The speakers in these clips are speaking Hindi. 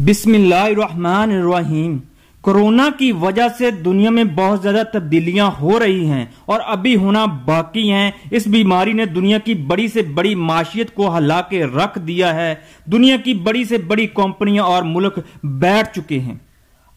बिस्मिल्लाहिर्रहमानिर्रहीम कोरोना की वजह से दुनिया में बहुत ज़्यादा तब्दीलियां हो रही हैं और अभी होना बाकी हैं इस बीमारी ने दुनिया की बड़ी से बड़ी माशियत को हला के रख दिया है दुनिया की बड़ी से बड़ी कंपनियां और मुल्क बैठ चुके हैं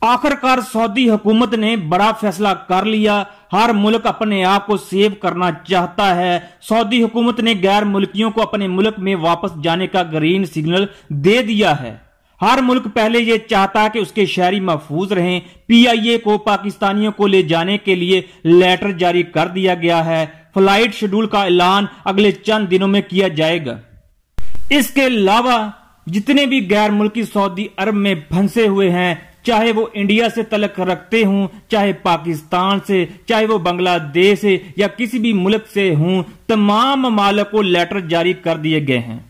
आखिरकार सऊदी हुकूमत ने बड़ा फैसला कर लिया हर मुल्क अपने आप को सेव करना चाहता है सऊदी हुकूमत ने गैर मुल्कियों को अपने मुल्क में वापस जाने का ग्रीन सिग्नल दे दिया है हर मुल्क पहले ये चाहता है कि उसके शहरी महफूज रहें पीआईए को पाकिस्तानियों को ले जाने के लिए लेटर जारी कर दिया गया है फ्लाइट शेड्यूल का ऐलान अगले चंद दिनों में किया जाएगा इसके अलावा जितने भी गैर मुल्की सऊदी अरब में फंसे हुए हैं चाहे वो इंडिया से तलक रखते हों चाहे पाकिस्तान से चाहे वो बांग्लादेश से या किसी भी मुल्क से हों तमाम मालक को लेटर जारी कर दिए गए हैं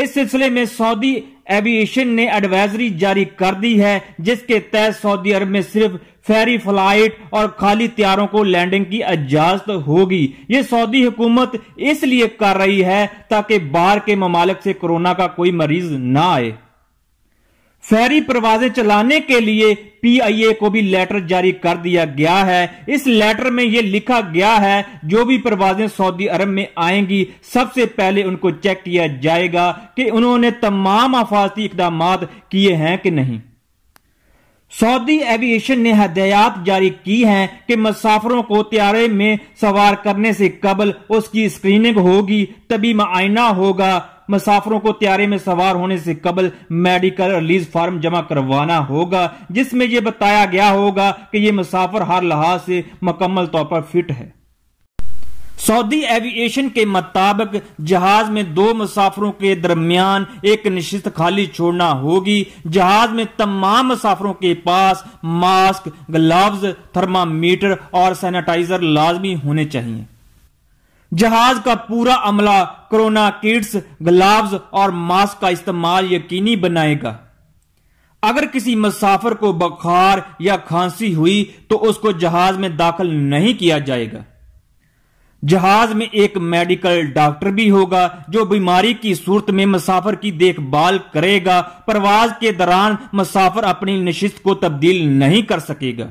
इस सिलसिले में सऊदी एविएशन ने एडवाइजरी जारी कर दी है जिसके तहत सऊदी अरब में सिर्फ फेरी फ्लाइट और खाली तैयारों को लैंडिंग की इजाजत होगी ये सऊदी हुकूमत इसलिए कर रही है ताकि बाहर के ममालिक से कोरोना का कोई मरीज ना आए शहरी परवाजे चलाने के लिए पीआईए को भी लेटर जारी कर दिया गया है इस लेटर में ये लिखा गया है जो भी प्रवासें सऊदी अरब में आएंगी सबसे पहले उनको चेक किया जाएगा कि उन्होंने तमाम हफाजती इकदाम किए हैं कि नहीं सऊदी एविएशन ने हदयात जारी की हैं कि मुसाफरों को त्यारे में सवार करने से कबल उसकी स्क्रीनिंग होगी तभी मायना होगा मुसाफरों को त्यारे में सवार होने से कबल मेडिकल रिलीज फार्म जमा करवाना होगा जिसमें यह बताया गया होगा कि ये मुसाफर हर लिहाज से मुकम्मल तौर पर फिट है सऊदी एविएशन के मुताबिक जहाज में दो मुसाफरों के दरमियान एक निश्चित खाली छोड़ना होगी जहाज में तमाम मुसाफरों के पास मास्क ग्लव्स थर्मामीटर और सैनिटाइजर लाजमी होने चाहिए जहाज का पूरा अमला कोरोना किट्स ग्लव्स और मास्क का इस्तेमाल यकीनी बनाएगा अगर किसी मुसाफिर को बुखार या खांसी हुई तो उसको जहाज में दाखिल नहीं किया जाएगा जहाज में एक मेडिकल डॉक्टर भी होगा जो बीमारी की सूरत में मुसाफिर की देखभाल करेगा प्रवास के दौरान मुसाफिर अपनी नशिस्त को तब्दील नहीं कर सकेगा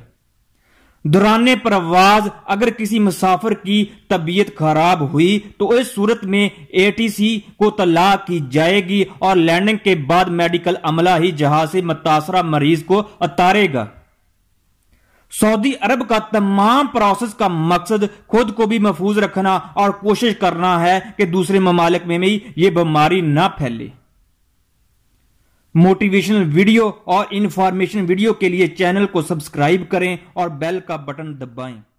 दौरान परवाज अगर किसी मुसाफिर की तबीयत खराब हुई तो इस सूरत में ए टी सी को तलाक की जाएगी और लैंडिंग के बाद मेडिकल अमला ही जहाज से मुतासरा मरीज को उतारेगा सऊदी अरब का तमाम प्रोसेस का मकसद खुद को भी महफूज रखना और कोशिश करना है कि दूसरे ममालिक में भी ये बीमारी ना फैले मोटिवेशनल वीडियो और इन्फॉर्मेशन वीडियो के लिए चैनल को सब्सक्राइब करें और बेल का बटन दबाएं